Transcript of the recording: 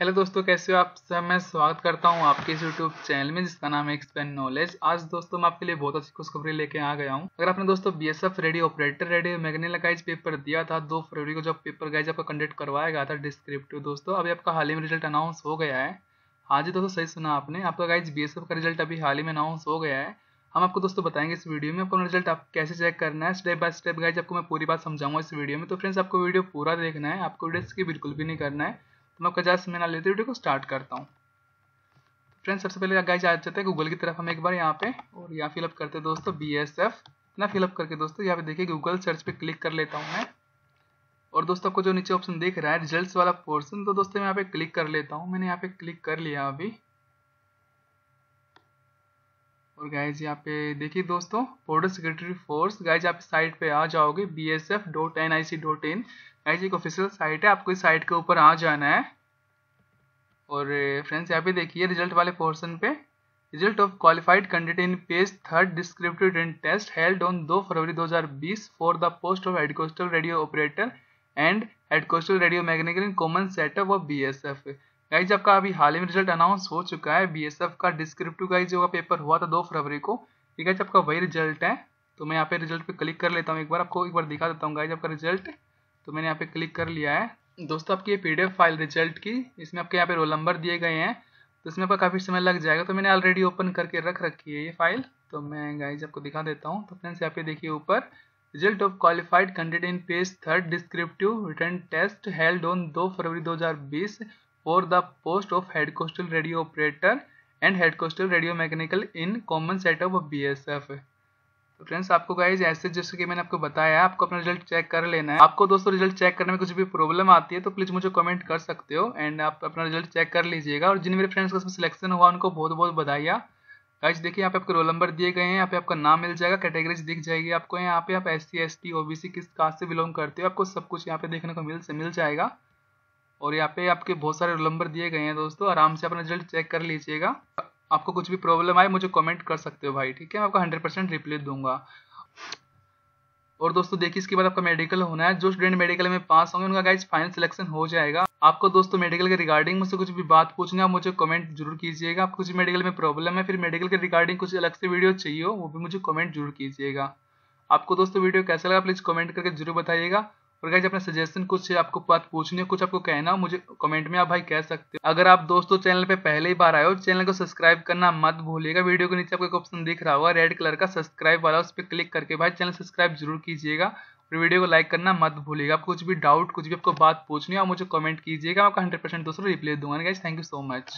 hello दोस्तों कैसे हो आप सब मैं स्वागत करता हूँ आपके इस यूट्यूब चैनल में जिसका नाम है एक्सपेंड नॉलेज आज दोस्तों मैं आपके लिए बहुत अच्छी खुशखबरी लेके आ गया हूँ अगर आपने दोस्तों B S F radio operator radio मैगनेला का पेपर दिया था दो फरवरी को जब पेपर गाइज आपका कंडक्ट करवाया गया था डिस्क्रिप्टिव दोस्तों अभी आपका हाल ही में रिजल्ट अनाउंस हो गया है हाँ जी दोस्तों सही सुना आपने आपका गाइज बी का रिजल्ट अभी हाल ही में अनाउंस हो गया है हम आपको दोस्तों बताएंगे इस वीडियो में आपको रिजल्ट आप कैसे चेक करना है स्टेप बाय स्टेप गाइज आपको मैं पूरी बात समझाऊंगा इस वीडियो में तो फ्रेंड्स आपको वीडियो पूरा देखना है आपको वीडियो इसकी बिल्कुल भी नहीं करना है मैं आपका जस्ट मैं ना लेते वीडियो को स्टार्ट करता हूँ फ्रेंड्स सबसे पहले गाइज आ जाते हैं गूगल की तरफ हम एक बार यहाँ पे और यहाँ फिलअप करते हैं दोस्तों बी एस एफ इतना फिलअप करके दोस्तों यहाँ पे देखिए गूगल सर्च पे क्लिक कर लेता हूँ मैं और दोस्तों आपको जो नीचे ऑप्शन देख रहा है रिजल्ट वाला पोर्सन तो दोस्तों यहाँ पे क्लिक कर लेता हूँ मैंने यहाँ पे क्लिक कर लिया अभी और गाइज यहाँ पे देखिए दोस्तों बॉर्डर सिक्योरिटी फोर्स गाइज आप साइट पे आ जाओगे B S F dot N I C dot in guys एक ऑफिशियल साइट है आपको इस साइट के ऊपर आ जाना है और फ्रेंड्स यहाँ पे देखिए रिजल्ट वाले पोर्शन पे result of qualified candidate in page third descriptive test held on दो February 2020 for the post of head constable radio operator and head constable radio mechanical in common setup of B S F guys आपका अभी हाल ही में result announce हो चुका है B S F का descriptive guys जो paper हुआ था दो फरवरी को ये गाइज आपका वही रिजल्ट है तो मैं यहाँ पे रिजल्ट पे क्लिक कर लेता हूँ एक बार आपको एक बार दिखा देता हूँ गाइज आपका रिजल्ट तो मैंने यहाँ पे क्लिक कर लिया है दोस्तों आपकी ये पीडीएफ फाइल रिजल्ट की इसमें आपके यहाँ पे रोल नंबर दिए गए हैं तो इसमें आपका काफ़ी समय लग जाएगा तो मैंने ऑलरेडी ओपन करके रख रखी है ये फाइल तो मैं गाइज आपको दिखा देता हूँ तो फ्रेंड्स यहाँ पे देखिए ऊपर result of qualified candidate in page third descriptive return test held on दो फरवरी दो for the post of head coastal radio operator and head coastal radio mechanical in common set of B S F तो friends आपको guys ऐसे जैसे कि मैंने आपको बताया आपको अपना रिजल्ट चेक कर लेना है आपको दोस्तों रिजल्ट चेक करने में कुछ भी प्रॉब्लम आती है तो प्लीज़ मुझे कमेंट कर सकते हो एंड आप अपना रिजल्ट चेक कर लीजिएगा और जिन मेरे फ्रेंड्स का सिलेक्शन हुआ उनको बहुत बहुत बधाइया गाइज देखिए यहाँ पे आपके रोल नंबर दिए गए हैं यहाँ पे आपका नाम मिल जाएगा कैटेगरीज दिख जाएगी आपको यहाँ पे आप S C S T O B C किस कास्ट से बिलोंग करते हो आपको सब कुछ यहाँ पे देखने को मिल मिल जाएगा और यहाँ पे आपके बहुत सारे रोल नंबर दिए गए हैं दोस्तों आराम से अपना रिजल्ट चेक कर लीजिएगा आपको कुछ भी प्रॉब्लम आए मुझे कमेंट कर सकते हो भाई ठीक है मैं आपको हंड्रेड परसेंट रिप्लाई दूंगा और दोस्तों देखिए इसके बाद आपका मेडिकल होना है जो स्टूडेंट मेडिकल में पास होंगे उनका गाइज फाइनल सिलेक्शन हो जाएगा आपको दोस्तों मेडिकल के रिगार्डिंग मुझसे कुछ भी बात पूछनी है मुझे कमेंट जरूर कीजिएगा आपको कुछ मेडिकल में प्रॉब्लम है फिर मेडिकल के रिगार्डिंग कुछ अलग से वीडियो चाहिए हो वो भी मुझे कमेंट जरूर कीजिएगा आपको दोस्तों वीडियो कैसा लगा प्लीज़ कमेंट करके जरूर बताइएगा और गाइज अपना सजेशन कुछ आपको बात पूछनी है कुछ आपको कहना हो मुझे कमेंट में आप भाई कह सकते हो अगर आप दोस्तों चैनल पे पहले ही बार आए हो चैनल को सब्सक्राइब करना मत भूलिएगा वीडियो के नीचे आपको एक ऑप्शन दिख रहा होगा रेड कलर का सब्सक्राइब वाला उस पर क्लिक करके भाई चैनल सब्सक्राइब जरूर कीजिएगा और वीडियो को लाइक करना मत भूलिएगा आप कुछ भी डाउट कुछ भी आपको बात पूछनी हो मुझे कमेंट कीजिएगा आपका हंड्रेड परसेंट दोस्तों रिप्लाई दूंगा guys thank you so much